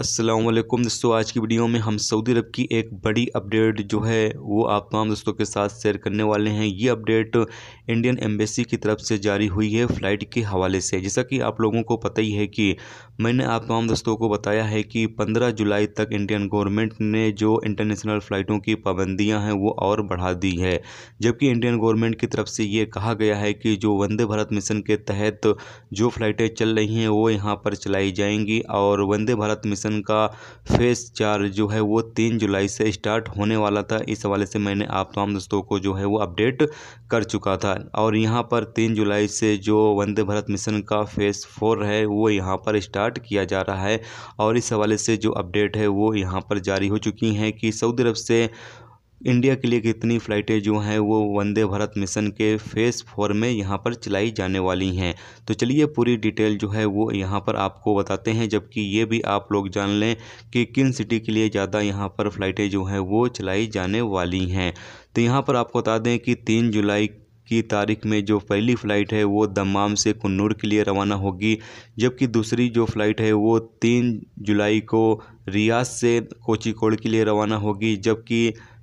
अस्सलाम वालेकुम दोस्तों आज की वीडियो में हम सऊदी अरब की एक बड़ी अपडेट जो है वो आप तमाम दोस्तों के साथ शेयर करने वाले हैं ये अपडेट इंडियन एम्बेसी की तरफ से जारी हुई है फ़्लाइट के हवाले से जैसा कि आप लोगों को पता ही है कि मैंने आप तमाम दोस्तों को बताया है कि 15 जुलाई तक इंडियन गवर्नमेंट ने जो इंटरनेशनल फ़्लाइटों की पाबंदियां हैं वो और बढ़ा दी है जबकि इंडियन गवर्नमेंट की तरफ से ये कहा गया है कि जो वंदे भारत मिशन के तहत जो फ़्लाइटें चल रही हैं वो यहाँ पर चलाई जाएंगी और वंदे भारत मिशन का फेस चार जो है वो तीन जुलाई से स्टार्ट होने वाला था इस हवाले से मैंने आप तमाम दोस्तों को जो है वो अपडेट कर चुका था और यहाँ पर तीन जुलाई से जो वंदे भारत मिशन का फेस फोर है वो यहाँ पर स्टार्ट स्टार्ट किया जा रहा है और इस हवाले से जो अपडेट है वो यहाँ पर जारी हो चुकी हैं कि सऊदी अरब से इंडिया के लिए कितनी फ़्लाइटें जो हैं वो वंदे भारत मिशन के फ़ेज़ फोर में यहाँ पर चलाई जाने वाली हैं तो चलिए पूरी डिटेल जो है वो यहाँ पर आपको बताते हैं जबकि ये भी आप लोग जान लें कि किन सिटी के लिए ज़्यादा यहाँ पर फ़्लाइटें जो हैं वो चलाई जाने वाली हैं तो यहाँ पर आपको बता दें कि तीन जुलाई की तारीख में जो पहली फ़्लाइट है वो दमाम से कन्नूर के लिए रवाना होगी जबकि दूसरी जो फ़्लाइट है वो तीन जुलाई को रियाज से कोचिकोड के लिए रवाना होगी जबकि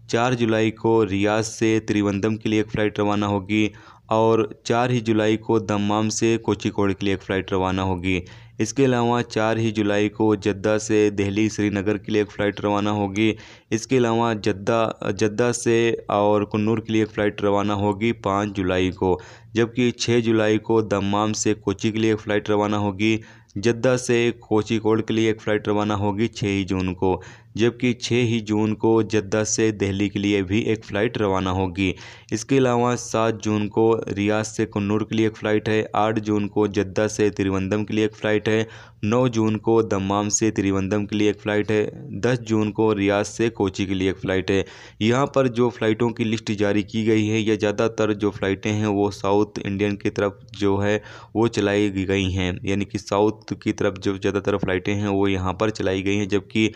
चार जुलाई को रियाज से त्रिवंदम के लिए एक फ़्लाइट रवाना होगी और चार ही जुलाई को दमाम से कोचिकोड के लिए एक फ़्लाइट रवाना होगी इसके अलावा चार ही जुलाई को जद्दा से दिल्ली श्रीनगर के लिए एक फ़्लाइट रवाना होगी इसके अलावा जद्दा जद्दा से और कन्नूर के लिए एक फ़्लाइट रवाना होगी पाँच जुलाई को जबकि छः जुलाई को दमाम से कोची के लिए एक फ़्लाइट रवाना होगी जद्दा से कोची कोड के लिए एक फ़्लाइट रवाना होगी छः ही जून को जबकि छः ही जून को जद्दा से दिल्ली के लिए भी एक फ़्लाइट रवाना होगी इसके अलावा सात जून को रियाज से कन्नूर के लिए एक फ़्लाइट है आठ जून को जद्दा से तिरुवंदम के लिए एक फ़्लाइट फ़्लाइट है नौ जून को दमाम से त्रिवंदम के लिए एक फ़्लाइट है दस जून को रियाज से कोची के लिए एक फ़्लाइट है यहाँ पर जो फ़्लाइटों की लिस्ट जारी की गई है या ज़्यादातर जो फ़्लाइटें हैं वो साउथ इंडियन की तरफ जो है वो चलाई गई हैं यानी कि साउथ की तरफ जो ज़्यादातर फ़्लाइटें हैं वो यहाँ पर चलाई गई हैं जबकि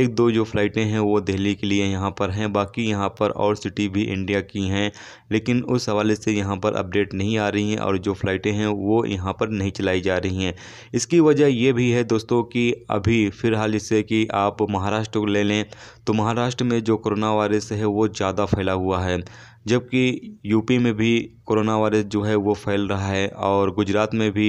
एक दो जो फ़्लाइटें हैं वो दिल्ली के लिए यहाँ पर हैं बाकी यहाँ पर और सिटी भी इंडिया की हैं लेकिन उस हवाले से यहाँ पर अपडेट नहीं आ रही हैं और जो फ़्लाइटें हैं वो यहाँ पर नहीं चलाई जा रही हैं इसकी वजह ये भी है दोस्तों कि अभी फ़िलहाल इससे कि आप महाराष्ट्र को ले लें तो महाराष्ट्र में जो कोरोना वायरस है वो ज़्यादा फैला हुआ है जबकि यूपी में भी कोरोना वायरस जो है वो फैल रहा है और गुजरात में भी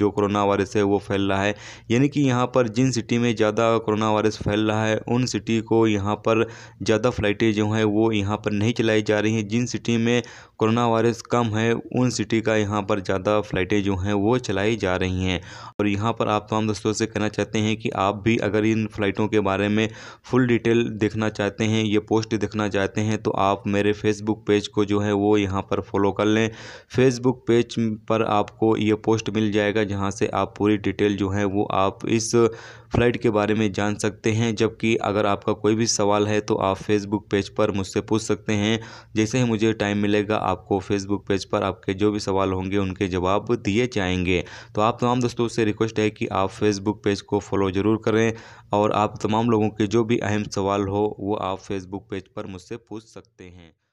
जो कोरोना वायरस है वो फैल रहा है यानी कि यहाँ पर जिन सिटी में ज़्यादा कोरोना वायरस फैल रहा है उन सिटी को यहाँ पर ज़्यादा फ़्लाइटें जो हैं वो यहाँ पर नहीं चलाई जा रही हैं जिन सिटी में कोरोना वायरस कम है उन सिटी का यहाँ पर ज़्यादा फ़्लाइटें जो हैं वो चलाई जा रही हैं और यहाँ पर आप तमाम दोस्तों से कहना चाहते हैं कि आप भी अगर इन फ़्लाइटों के बारे में फुल डिटेल देखना चाहते हैं ये पोस्ट देखना चाहते हैं तो आप मेरे फेसबुक पेज को जो है वो यहाँ पर फॉलो कर लें फेसबुक पेज पर आपको ये पोस्ट मिल जाएगा जहाँ से आप पूरी डिटेल जो है वो आप इस फ़्लाइट के बारे में जान सकते हैं जबकि अगर आपका कोई भी सवाल है तो आप फेसबुक पेज पर मुझसे पूछ सकते हैं जैसे ही मुझे टाइम मिलेगा आपको फेसबुक पेज पर आपके जो भी सवाल होंगे उनके जवाब दिए जाएंगे तो आप तमाम दोस्तों से रिक्वेस्ट है कि आप फेसबुक पेज को फॉलो ज़रूर करें और आप तमाम लोगों के जो भी अहम सवाल हो वो आप फेसबुक पेज पर मुझसे पूछ सकते हैं